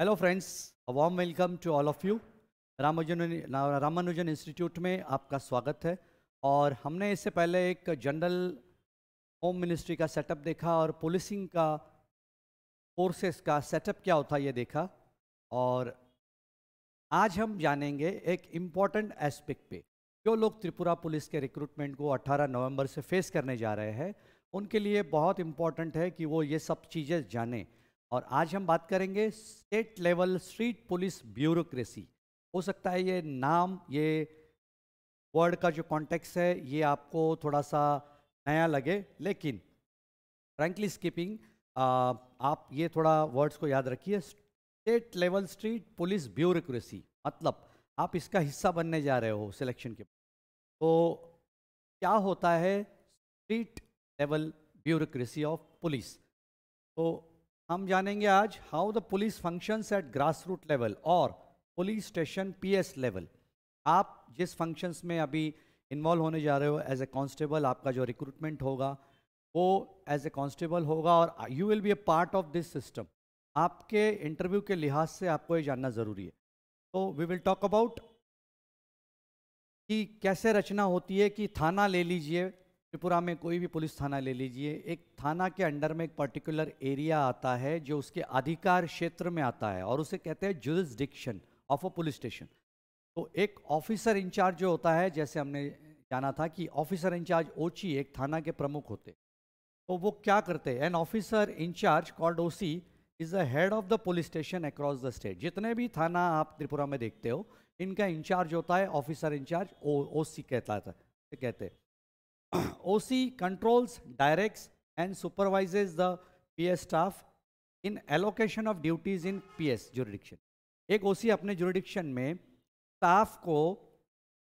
Hello friends warm welcome to all of you Ramanujan Ramanujan institute में आपका स्वागत है और हमने इससे पहले एक जनरल होम मिनिस्ट्री का सेटअप देखा और पुलिसिंग का फोर्सेस का सेटअप क्या होता है ये देखा और आज हम जानेंगे एक इम्पॉर्टेंट एस्पेक्ट पे जो लोग त्रिपुरा पुलिस के रिक्रूटमेंट को 18 नवंबर से फेस करने जा रहे हैं उनके लिए बहुत इम्पॉर्टेंट है कि वो ये सब चीज़ें जानें और आज हम बात करेंगे state level street police bureaucracy हो सकता है ये नाम ये वर्ड का जो कॉन्टेक्स है ये आपको थोड़ा सा नया लगे लेकिन फ्रेंकली स्किपिंग आप ये थोड़ा वर्ड्स को याद रखिए state level street police bureaucracy मतलब आप इसका हिस्सा बनने जा रहे हो सिलेक्शन के तो क्या होता है street level bureaucracy of police तो हम जानेंगे आज how the police functions at grass root level और पुलिस स्टेशन पीएस लेवल आप जिस फंक्शंस में अभी इन्वॉल्व होने जा रहे हो एज ए कांस्टेबल आपका जो रिक्रूटमेंट होगा वो एज ए कांस्टेबल होगा और you will be a part of this system आपके इंटरव्यू के लिहाज से आपको ये जानना ज़रूरी है तो वी विल टॉक अबाउट कि कैसे रचना होती है कि थाना ले लीजिए त्रिपुरा में कोई भी पुलिस थाना ले लीजिए एक थाना के अंडर में एक पर्टिकुलर एरिया आता है जो उसके अधिकार क्षेत्र में आता है और उसे कहते हैं diction of a police station तो एक ऑफिसर इंचार्ज जो होता है जैसे हमने जाना था कि ऑफिसर इंचार्ज ओची एक थाना के प्रमुख होते तो वो क्या करते an officer incharge called OC is the head of the police station across the state जितने भी थाना आप त्रिपुरा में देखते हो इनका इंचार्ज होता है ऑफिसर इंचार्ज ओ सी कहता था कहते हैं OC controls, directs and supervises the PS staff in allocation of duties in PS jurisdiction. एक OC अपने jurisdiction में staff को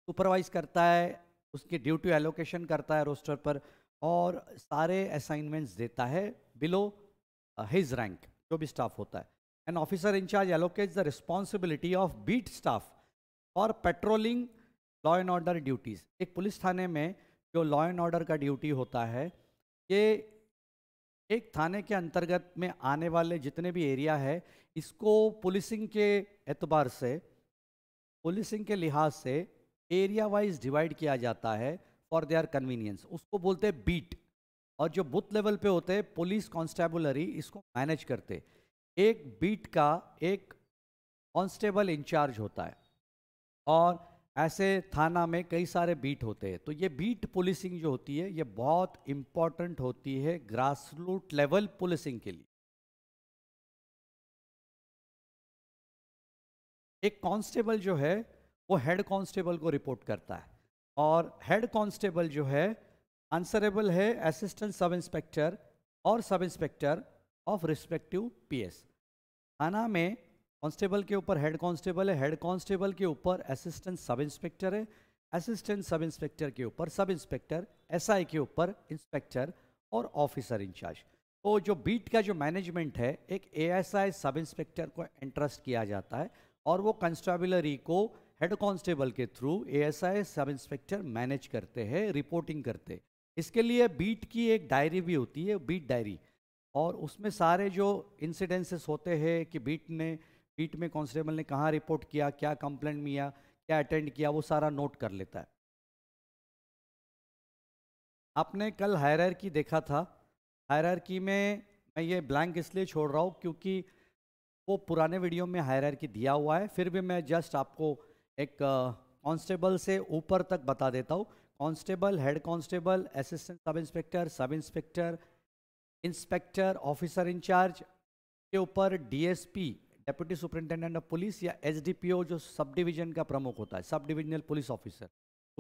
supervise करता है उसकी duty allocation करता है roster पर और सारे assignments देता है below uh, his rank जो भी staff होता है. An officer in charge allocates the responsibility of beat staff for patrolling law and order duties. एक पुलिस थाने में जो लॉ एंड ऑर्डर का ड्यूटी होता है ये एक थाने के अंतर्गत में आने वाले जितने भी एरिया है इसको पुलिसिंग के एतबार से पुलिसिंग के लिहाज से एरिया वाइज डिवाइड किया जाता है फॉर देयर कन्वीनियंस उसको बोलते हैं बीट और जो बुथ लेवल पे होते हैं पुलिस कॉन्स्टेबुलरी इसको मैनेज करते एक बीट का एक कॉन्स्टेबल इंचार्ज होता है और ऐसे थाना में कई सारे बीट होते हैं तो ये बीट पुलिसिंग जो होती है ये बहुत इम्पॉर्टेंट होती है ग्रासरूट लेवल पुलिसिंग के लिए एक कांस्टेबल जो है वो हेड कांस्टेबल को रिपोर्ट करता है और हेड कांस्टेबल जो है आंसरेबल है असिस्टेंट सब इंस्पेक्टर और sub inspector of respective PS थाना में कांस्टेबल के ऊपर हेड कांस्टेबल है हेड कांस्टेबल के ऊपर असिस्टेंट सब इंस्पेक्टर है असिस्टेंट सब इंस्पेक्टर के ऊपर सब इंस्पेक्टर एसआई के ऊपर इंस्पेक्टर और ऑफिसर इंचार्ज तो जो बीट का जो मैनेजमेंट है एक एएसआई सब इंस्पेक्टर को एंट्रस्ट किया जाता है और वो कंस्टेबलरी को हेड कांस्टेबल के through ASI sub inspector manage करते हैं रिपोर्टिंग करते इसके लिए बीट की एक डायरी भी होती है बीट डायरी और उसमें सारे जो इंसिडेंसेस होते हैं कि बीट ने बीट में कांस्टेबल ने कहाँ रिपोर्ट किया क्या कंप्लेंट किया क्या अटेंड किया वो सारा नोट कर लेता है आपने कल हायर की देखा था हायर में मैं ये ब्लैंक इसलिए छोड़ रहा हूँ क्योंकि वो पुराने वीडियो में हायर दिया हुआ है फिर भी मैं जस्ट आपको एक कांस्टेबल से ऊपर तक बता देता हूँ constable head constable assistant sub inspector sub inspector inspector officer incharge के ऊपर DSP deputy superintendent of police या एच जो सब डिविजन का प्रमुख होता है सब डिविजनल पुलिस ऑफिसर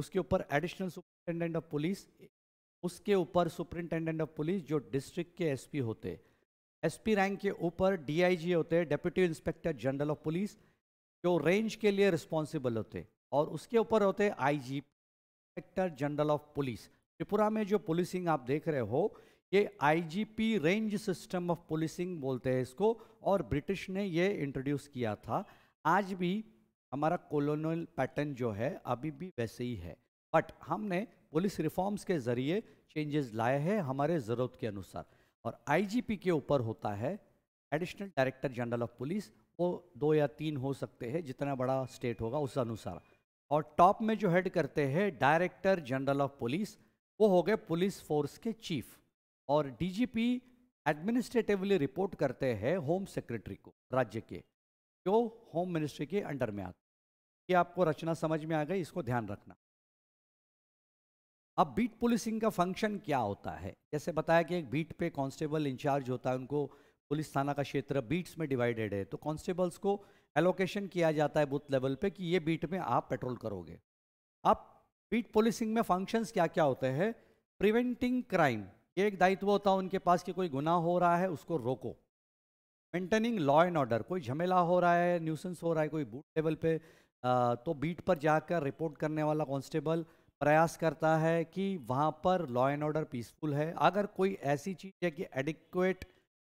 उसके ऊपर एडिशनल सुपरिंटेंडेंट ऑफ पुलिस उसके ऊपर सुपरिंटेंडेंट ऑफ पुलिस जो डिस्ट्रिक्ट के एस होते एस पी रैंक के ऊपर डीआईजी होते हैं deputy inspector general of police जो रेंज के लिए रिस्पॉन्सिबल होते और उसके ऊपर होते IG inspector general of police Tripura में जो पुलिसिंग आप देख रहे हो ये IGP range system of policing बोलते हैं इसको और ब्रिटिश ने ये इंट्रोड्यूस किया था आज भी हमारा कोलोनल पैटर्न जो है अभी भी वैसे ही है बट हमने पुलिस रिफॉर्म्स के ज़रिए चेंजेस लाए हैं हमारे ज़रूरत के अनुसार और आईजीपी के ऊपर होता है additional director general of police वो दो या तीन हो सकते हैं जितना बड़ा स्टेट होगा उस अनुसार और टॉप में जो हेड करते हैं डायरेक्टर जनरल ऑफ पुलिस वो हो गए पुलिस फोर्स के चीफ और डीजीपी एडमिनिस्ट्रेटिवली रिपोर्ट करते हैं होम सेक्रेटरी को राज्य के जो होम मिनिस्ट्री के अंडर में आते ये आपको रचना समझ में आ गई इसको ध्यान रखना अब बीट पुलिसिंग का फंक्शन क्या होता है जैसे बताया कि एक बीट पे कांस्टेबल इंचार्ज होता है उनको पुलिस थाना का क्षेत्र बीट्स में डिवाइडेड है तो कांस्टेबल्स को एलोकेशन किया जाता है बूथ लेवल पे कि ये बीट में आप पेट्रोल करोगे अब बीट पुलिसिंग में फंक्शंस क्या क्या होते हैं प्रिवेंटिंग क्राइम एक दायित्व होता है उनके पास कि कोई गुनाह हो रहा है उसको रोको मेंटेनिंग लॉ एंड ऑर्डर कोई झमेला हो रहा है न्यूसेंस हो रहा है कोई बूट लेवल पे आ, तो बीट पर जाकर रिपोर्ट करने वाला कांस्टेबल प्रयास करता है कि वहाँ पर लॉ एंड ऑर्डर पीसफुल है अगर कोई ऐसी चीज़ है कि एडिक्वेट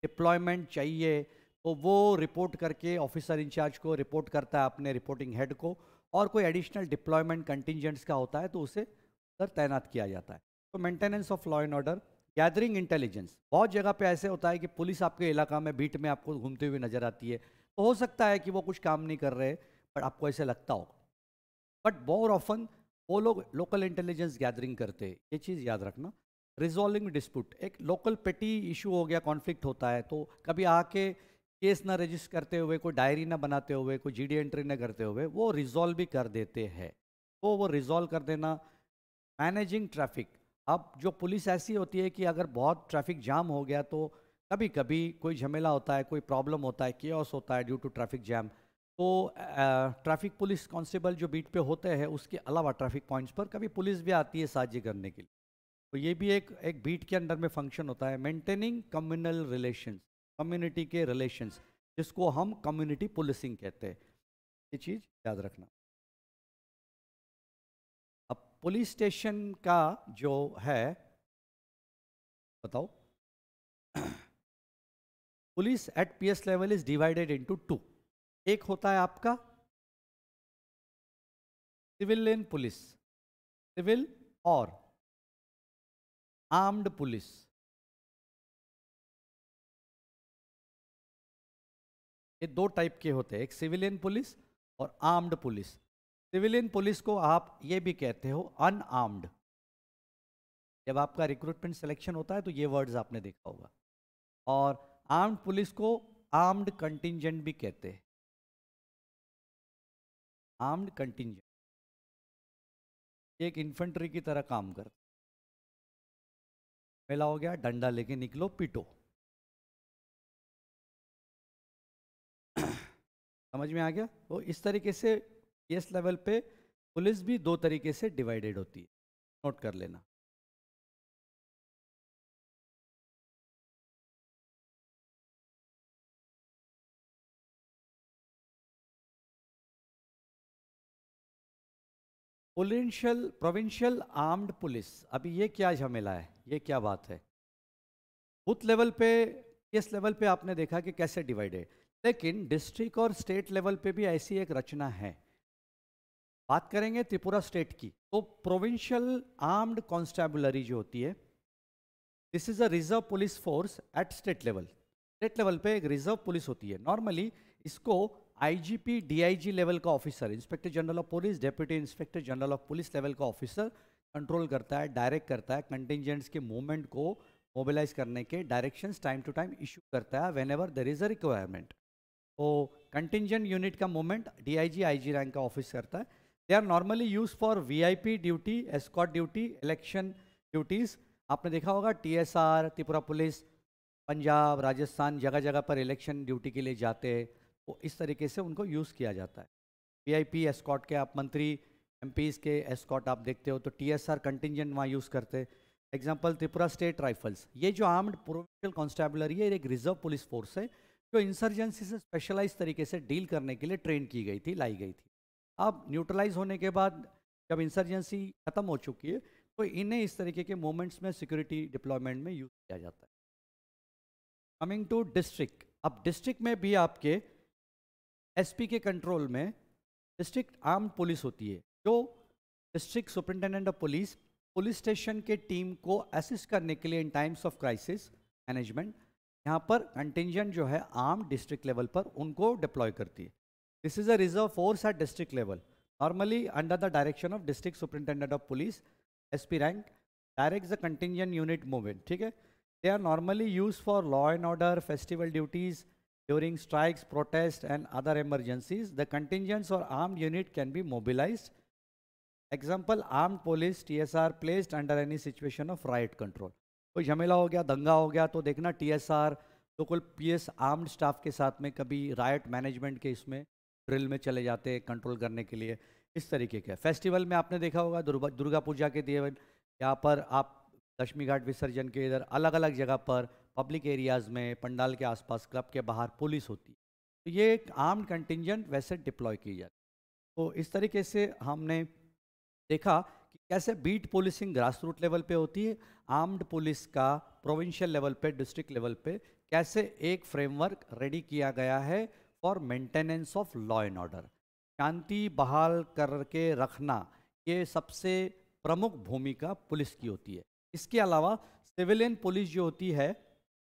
डिप्लॉयमेंट चाहिए तो वो रिपोर्ट करके ऑफिसर इंचार्ज को रिपोर्ट करता है अपने रिपोर्टिंग हेड को और कोई एडिशनल डिप्लॉयमेंट कंटिजेंट्स का होता है तो उसे सर तैनात किया जाता है तो maintenance of law and order gathering intelligence बहुत जगह पे ऐसे होता है कि पुलिस आपके इलाका में बीट में आपको घूमते हुए नजर आती है तो हो सकता है कि वो कुछ काम नहीं कर रहे बट आपको ऐसे लगता होगा बट मोर ऑफन वो लोग लोकल इंटेलिजेंस गैदरिंग करते हैं ये चीज़ याद रखना रिजॉल्विंग डिस्प्यूट एक लोकल पेटी इशू हो गया कॉन्फ्लिक्ट होता है तो कभी आके केस ना रजिस्टर करते हुए कोई डायरी ना बनाते हुए कोई डी एंट्री ना करते हुए वो रिजॉल्व भी कर देते हैं तो वो रिजॉल्व कर देना मैनेजिंग ट्रैफिक अब जो पुलिस ऐसी होती है कि अगर बहुत ट्रैफिक जाम हो गया तो कभी कभी कोई झमेला होता है कोई प्रॉब्लम होता है केस होता है ड्यू टू ट्रैफिक जाम तो ट्रैफिक पुलिस कांस्टेबल जो बीट पे होते हैं उसके अलावा ट्रैफिक पॉइंट्स पर कभी पुलिस भी आती है साझी करने के लिए तो ये भी एक एक बीट के अंडर में फंक्शन होता है मेंटेनिंग कम्युनल रिलेशंस कम्युनिटी के रिलेशंस जिसको हम कम्युनिटी पुलिसिंग कहते हैं ये चीज़ याद रखना पुलिस स्टेशन का जो है बताओ police at PS level is divided into two एक होता है आपका सिविल इन पुलिस सिविल और आर्म्ड पुलिस ये दो टाइप के होते हैं एक सिविलियन पुलिस और आर्म्ड पुलिस सिविलियन पुलिस को आप ये भी कहते हो अनआर्म्ड जब आपका रिक्रूटमेंट सिलेक्शन होता है तो ये वर्ड्स आपने देखा होगा और आर्म्ड पुलिस को आर्म्ड कंटिजेंट भी कहते हैं आर्म्ड कंटिजेंट एक इन्फेंट्री की तरह काम कर मेला हो गया डंडा लेके निकलो पिटो समझ में आ गया वो तो इस तरीके से एस लेवल पे पुलिस भी दो तरीके से डिवाइडेड होती है नोट कर लेना पोलेंशियल प्रोविंशियल आर्म्ड पुलिस अभी ये क्या झमेला है ये क्या बात है बूथ लेवल पे इस लेवल पे आपने देखा कि कैसे डिवाइडेड लेकिन डिस्ट्रिक्ट और स्टेट लेवल पे भी ऐसी एक रचना है बात करेंगे त्रिपुरा स्टेट की तो प्रोविंशियल आर्म्ड कॉन्स्टेबुलरी जो होती है this is a reserve police force at state level state level पे एक रिजर्व पुलिस होती है नॉर्मली इसको आईजीपी डीआईजी लेवल का officer inspector general of police deputy inspector general of police level का ऑफिसर कंट्रोल करता है डायरेक्ट करता है कंटेंजेंट्स के मूवमेंट को मोबिलाइज करने के direction time to time issue करता है whenever there is a requirement तो कंटेंजेंट यूनिट का मूवमेंट डीआईजी आईजी रैंक का ऑफिस करता है they are normally use for VIP duty escort duty election duties आपने देखा होगा टीएसआर त्रिपुरा पुलिस पंजाब राजस्थान जगह जगह पर इलेक्शन ड्यूटी के लिए जाते हैं तो इस तरीके से उनको यूज़ किया जाता है वीआईपी एस्कॉट के आप मंत्री एम के एस्कॉट आप देखते हो तो टी एस आर कंटिजेंट वहाँ यूज़ करते हैं एग्जाम्पल त्रिपुरा स्टेट राइफल्स ये जो आर्म्ड प्रोविंशियल कॉन्स्टेबलरी है एक रिजर्व पुलिस फोर्स है जो इंसर्जेंसी से स्पेशलाइज तरीके से डील करने के लिए ट्रेन की गई थी लाई गई थी अब न्यूट्रलाइज होने के बाद जब इंसर्जेंसी खत्म हो चुकी है तो इन्हें इस तरीके के मोमेंट्स में सिक्योरिटी डिप्लॉयमेंट में यूज किया जाता है कमिंग टू डिस्ट्रिक्ट अब डिस्ट्रिक्ट में भी आपके एसपी के कंट्रोल में डिस्ट्रिक्ट आर्म पुलिस होती है जो district superintendent of police police station के टीम को असिस्ट करने के लिए in times of crisis management यहाँ पर कंटेंजेंट जो है आर्म डिस्ट्रिक्ट लेवल पर उनको डिप्लॉय करती है This is a reserve force at district level. Normally, under the direction of district superintendent of police, SP rank directs the contingent unit movement. theek hai They are normally used for law and order, festival duties, during strikes, protest and other emergencies. The contingents or armed unit can be mobilized. Example: armed police (TSR) placed under any situation of riot control. कोई झमेला हो गया, दंगा हो गया, तो देखना TSR, कुल पीएस आर्म्ड स्टाफ के साथ में कभी रायट मैनेजमेंट के इसमें ड्रिल में चले जाते हैं कंट्रोल करने के लिए इस तरीके के फेस्टिवल में आपने देखा होगा दुर्गा पूजा के दिए यहाँ पर आप लक्ष्मी घाट विसर्जन के इधर अलग अलग जगह पर पब्लिक एरियाज़ में पंडाल के आसपास क्लब के बाहर पुलिस होती है तो ये एक आर्म्ड कंटिजेंट वैसे डिप्लॉय की जाती तो इस तरीके से हमने देखा कि कैसे beat policing grass root level पे होती है आर्म्ड पुलिस का प्रोविंशियल लेवल पे डिस्ट्रिक्ट लेवल पे कैसे एक फ्रेमवर्क रेडी किया गया है for maintenance of law and order शांति बहाल करके रखना ये सबसे प्रमुख भूमिका पुलिस की होती है इसके अलावा सिविलियन पुलिस जो होती है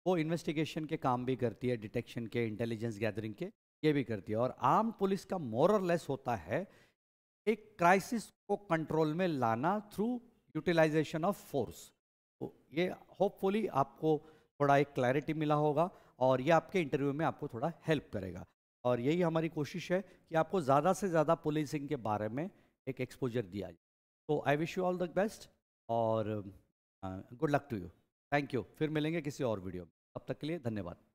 वो इन्वेस्टिगेशन के काम भी करती है डिटेक्शन के इंटेलिजेंस गैदरिंग के ये भी करती है और आर्म पुलिस का मोरल लेस होता है एक क्राइसिस को कंट्रोल में लाना थ्रू यूटिलाइजेशन ऑफ फोर्स तो ये होपफुली आपको थोड़ा एक क्लैरिटी मिला होगा और ये आपके इंटरव्यू में आपको थोड़ा हेल्प करेगा और यही हमारी कोशिश है कि आपको ज़्यादा से ज़्यादा पुलिसिंग के बारे में एक एक्सपोजर दिया जाए तो I wish you all the best और good luck to you thank you फिर मिलेंगे किसी और वीडियो में अब तक के लिए धन्यवाद